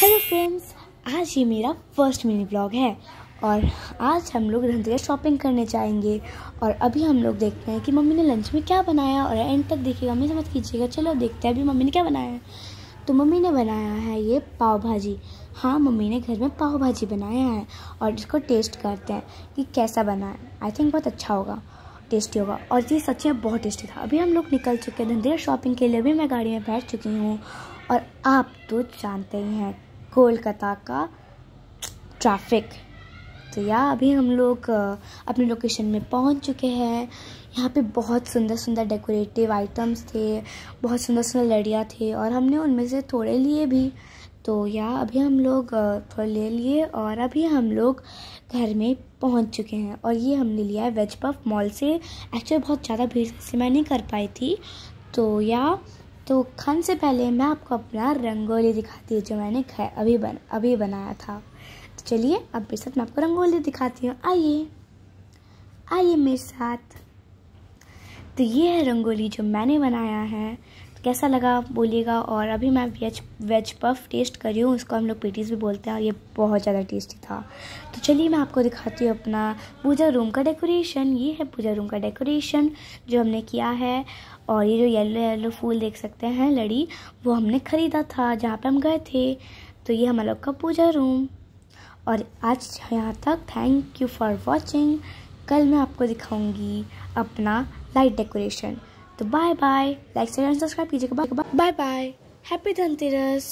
hello friends आज ये मेरा फर्स्ट मिनी ब्लॉग है और आज हम लोग धनतेरस शॉपिंग करने जाएंगे और अभी हम लोग देखते हैं कि मम्मी ने लंच में क्या बनाया और एंड तक देखिएगा मैं समझ कीजिएगा चलो देखते हैं अभी मम्मी ने क्या बनाया है तो मम्मी ने बनाया है ये पाव भाजी हाँ मम्मी ने घर में पाव भाजी बनाया है और इसको टेस्ट करते हैं कि कैसा बना है आई थिंक बहुत अच्छा होगा टेस्टी होगा और ये सच में बहुत टेस्टी था अभी हम लोग निकल चुके हैं धनतेरस शॉपिंग के लिए अभी मैं गाड़ी में बैठ चुकी हूँ और आप तो जानते ही हैं कोलकाता का ट्रैफिक तो या अभी हम लोग अपने लोकेशन में पहुंच चुके हैं यहाँ पे बहुत सुंदर सुंदर डेकोरेटिव आइटम्स थे बहुत सुंदर सुंदर लड़ियाँ थे और हमने उनमें से थोड़े लिए भी तो या अभी हम लोग थोड़े ले लिए और अभी हम लोग घर में पहुंच चुके हैं और ये हमने लिया है वेज पफ मॉल से एक्चुअली बहुत ज़्यादा भीड़ से मैं नहीं कर पाई थी तो या तो खाने से पहले मैं आपको अपना रंगोली दिखाती हूँ जो मैंने अभी बन अभी बनाया था तो चलिए अब मेरे साथ मैं आपको रंगोली दिखाती हूँ आइए आइए मेरे साथ तो ये है रंगोली जो मैंने बनाया है कैसा लगा बोलिएगा और अभी मैं वेज वेज पफ टेस्ट करी हूँ इसको हम लोग पेटीज भी बोलते हैं और ये बहुत ज़्यादा टेस्टी था तो चलिए मैं आपको दिखाती हूँ अपना पूजा रूम का डेकोरेशन ये है पूजा रूम का डेकोरेशन जो हमने किया है और ये जो येलो येलो फूल देख सकते हैं लड़ी वो हमने ख़रीदा था जहाँ पर हम गए थे तो ये हम लोग का पूजा रूम और आज यहाँ तक थैंक यू फॉर वॉचिंग कल मैं आपको दिखाऊँगी अपना लाइट डेकोरेशन तो bye bye like share and subscribe कीजिएगा बाय बाय हैप्पी धनतेरस